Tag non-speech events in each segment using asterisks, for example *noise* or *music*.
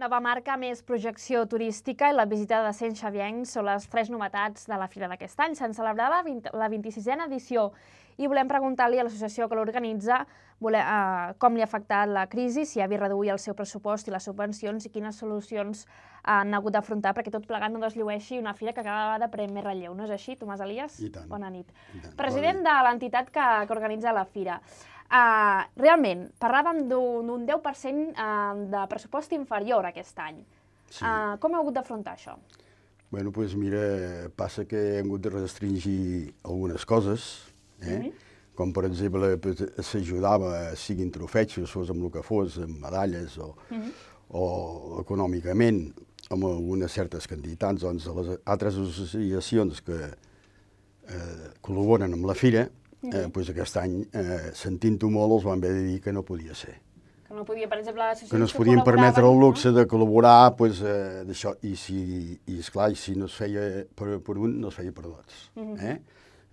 Nova marca, més projecció turística i la visita de Sant Xavienc són les tres novetats de la fira d'aquest any. Se'n celebrat la, 20, la 26a edició i volem preguntar-li a l'associació que l'organitza eh, com li ha afectat la crisi, si ha vist reduir el seu pressupost i les subvencions i quines solucions han hagut d'afrontar perquè tot plegat no deslleueixi una fira que acaba de prendre més relleu. No és així, Tomàs Elias? Bona nit. President de l'entitat que, que organitza la fira. Uh, realment, parlàvem d'un 10% uh, eh, de pressupost inferior aquest any. Sí. Uh, com heu hagut d'afrontar això? Bueno, doncs pues mira, passa que hem hagut de restringir algunes coses, eh? Mm -hmm com per exemple s'ajudava, siguin trofeixos, fos amb el que fos, amb medalles o, mm -hmm. o econòmicament, amb algunes certes quantitats, doncs les altres associacions que eh, col·laboren amb la fira, eh, doncs aquest any, eh, sentint-ho molt, els van haver de dir que no podia ser. Que no podia, per exemple, que no es podien permetre el luxe no? de col·laborar, doncs, eh, d'això, i, si, i esclar, i si no es feia per, per un, no es feia per tots. Mm -hmm. eh?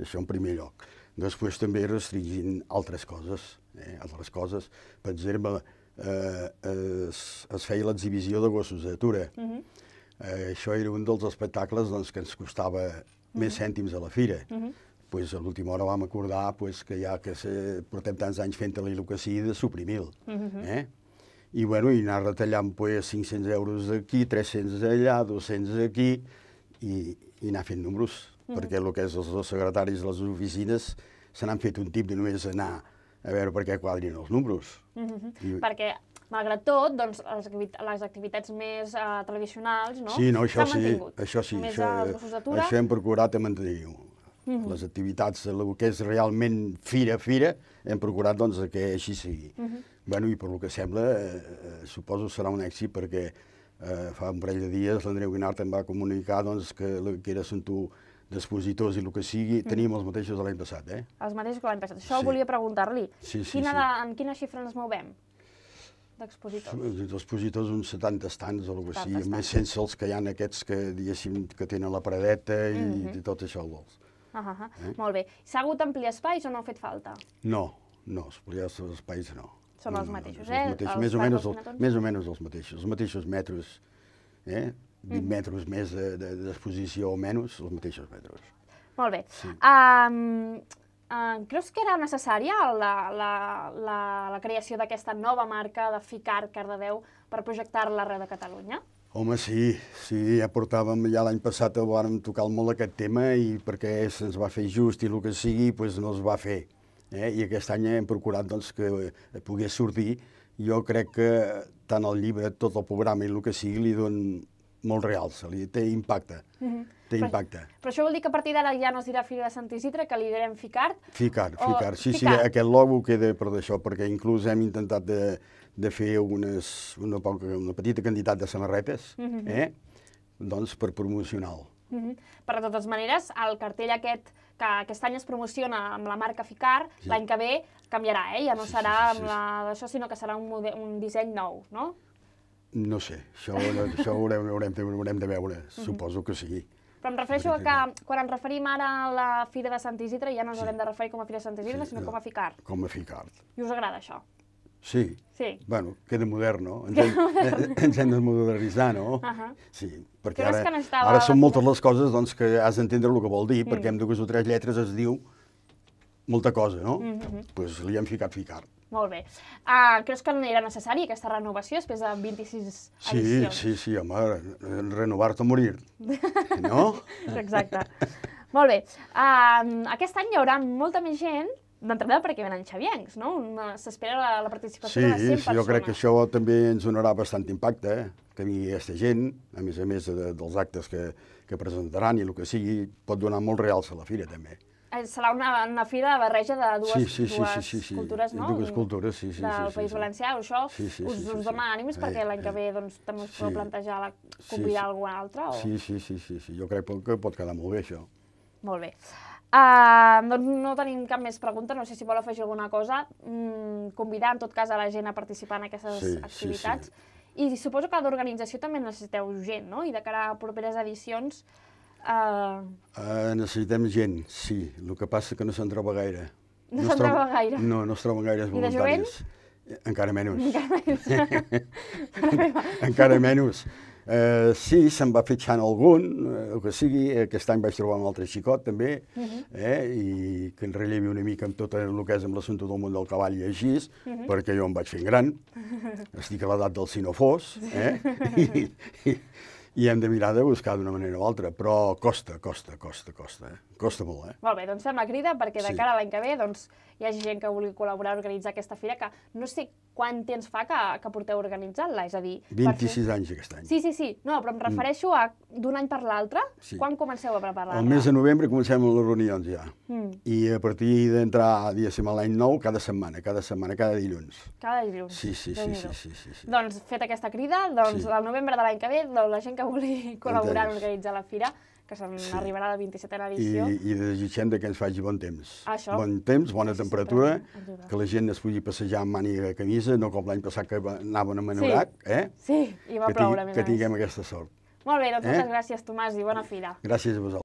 Això en primer lloc. Després també restringint altres coses, eh? altres coses. Per exemple, eh, es, es feia l'exhibició de gossos d'atura. Mm -hmm. eh, això era un dels espectacles doncs, que ens costava més cèntims a la fira. Uh -huh pues, a l'última hora vam acordar pues, que ja que se, portem tants anys fent telelocací de suprimir-lo. Uh -huh. eh? I, bueno, i anar retallant pues, 500 euros d'aquí, 300 allà, 200 aquí, i, i anar fent números, uh -huh. perquè el que és els dos secretaris de les oficines se n'han fet un tip de només anar a veure per què quadrin els números. Uh -huh. I... Perquè malgrat tot, doncs, les, activitats més eh, tradicionals no? sí, no, s'han sí, mantingut. Això sí, això, Això hem procurat a mantenir-ho. Les activitats, el que és realment fira, fira, hem procurat doncs, que així sigui. Uh -huh. bueno, I per lo que sembla, eh, eh suposo serà un èxit perquè eh, fa un parell de dies l'Andreu Guinart em va comunicar doncs, que, que era tu d'expositors i el que sigui, mm. tenim els mateixos de l'any passat, eh? Els mateixos que l'any passat. Això sí. volia preguntar-li. Sí, sí, quina sí. De, en quina xifra ens movem? d'expositors? D'expositors uns 70 estants o el que sigui, més sense els que hi ha aquests que, diguéssim, que tenen la paradeta i, mm -hmm. i tot això. Doncs. Uh ah, -huh. Ah, ah. eh? Molt bé. S'ha hagut d'ampliar espais o no ha fet falta? No, no, ampliar els espais no. Són els mateixos, eh? Els mateixos, més, o menys, el, més o menys els mateixos, els mateixos metres, eh? 20 mm. Mm-hmm. metres més d'exposició o menys, els mateixos metres. Molt bé. Sí. Um, Uh, creus que era necessària la, la, la, la creació d'aquesta nova marca de FICAR Cardedeu per projectar-la arreu de Catalunya? Home, sí, sí, ja portàvem, ja l'any passat vam tocar molt aquest tema i perquè se'ns va fer just i el que sigui, doncs no es va fer. Eh? I aquest any hem procurat doncs, que pogués sortir. Jo crec que tant el llibre, tot el programa i el que sigui, li donen molt real, se li té impacte. Mm -hmm. Té impacte. Però, però això vol dir que a partir d'ara ja no es dirà Fira de Sant Isidre, que li direm Ficard? Ficard, o... Ficard. Sí, Ficard. sí, aquest logo queda per d'això, perquè inclús hem intentat de, de fer unes, una, poca, una petita quantitat de samarretes, mm -hmm. eh? doncs per promocional. Mm -hmm. Per de totes maneres, el cartell aquest que aquest any es promociona amb la marca Ficar, sí. l'any que ve canviarà, eh? ja no sí, serà sí, sí, amb la d'això, sinó que serà un, model, un disseny nou, no? No sé, això, això ho, haurem, ho, haurem, de, ho haurem de veure, mm -hmm. suposo que sí. Però em refereixo a que quan ens referim ara a la Fira de Sant Isidre ja no ens sí. haurem de referir com a Fira de Sant Isidre, sí, sinó no. com a Ficar. Com a Ficar. I us agrada això? Sí. sí. Bueno, queda modern, no? Ens hem, *laughs* ens hem de modernitzar, no? Uh -huh. Sí, perquè ara, ara són moltes les coses doncs, que has d'entendre el que vol dir, mm. perquè amb dues o tres lletres es diu molta cosa, no? Doncs mm -hmm. pues li hem ficat Ficar. Molt bé. Uh, creus que no era necessari aquesta renovació després de 26 sí, edicions? Sí, sí, home, renovar-te o morir, no? *laughs* Exacte. Molt bé. Uh, aquest any hi haurà molta més gent d'entrada perquè venen xaviencs, no? S'espera la, la participació sí, de 100 sí, persones. Sí, jo crec que això també ens donarà bastant impacte, eh? que vingui aquesta gent, a més a més de, eh, dels actes que, que presentaran i el que sigui, pot donar molt realça a la fira també serà una, una fira de barreja de dues, sí, sí, dues sí, sí, sí, sí. cultures, no? Dues cultures, sí, sí. Del sí, País sí, Valencià, això sí, sí, us, sí, us dona ànims sí. perquè eh, l'any que eh. ve doncs, també us podeu sí. plantejar la, convidar sí, algú altre? O... Sí, sí, sí, sí, sí, jo crec que pot quedar molt bé això. Molt bé. Uh, doncs no tenim cap més pregunta, no sé si vol afegir alguna cosa. Mm, convidar, en tot cas, a la gent a participar en aquestes sí, activitats. Sí, sí. I suposo que d'organització també necessiteu gent, no? I de cara a properes edicions Uh... Uh, necessitem gent, sí. El que passa que no se'n troba gaire. No, no se'n troba gaire? No, no es troben gaires voluntaris. Encara menys. *laughs* Encara menys. Encara menys. Eh, uh, sí, se'n va fitxant algun, eh, el que sigui. Aquest any vaig trobar un altre xicot, també, uh mhm. -huh. eh, i que en rellevi una mica amb tot el que és amb l'assumpte del món del cavall i així, uh mhm. -huh. perquè jo em vaig fent gran, estic a l'edat del sinofós, eh? *laughs* *laughs* i hem de mirar de buscar d'una manera o altra, però costa, costa, costa, costa, eh? costa molt. Eh? Molt bé, doncs fem la crida perquè de sí. cara a l'any que ve doncs, hi hagi gent que vulgui col·laborar a organitzar aquesta fira, que no sé quant temps fa que, que porteu organitzant-la? És a dir... 26 per... anys aquest any. Sí, sí, sí. No, però em mm. refereixo a d'un any per l'altre. Sí. Quan comenceu a preparar-la? El mes de novembre comencem les reunions ja. Mm. I a partir d'entrar, diguéssim, a l'any nou, cada setmana, cada setmana, cada dilluns. Cada dilluns. Sí, sí, sí, sí, sí, sí, sí. Doncs, fet aquesta crida, doncs, sí. el novembre de l'any que ve, doncs, la gent que vulgui col·laborar a organitzar la fira, que se'n sí. arribarà a la 27a edició. I, I desitgem que ens faci bon temps. Això. Bon temps, bona sí, temperatura, que la gent es pugui passejar amb màniga camisa, no com l'any passat que anaven a anorac, sí. eh? Sí, i va que ploure, a més Que tinguem aquesta sort. Molt bé, doncs eh? moltes gràcies, Tomàs, i bona fira. Gràcies a vosaltres.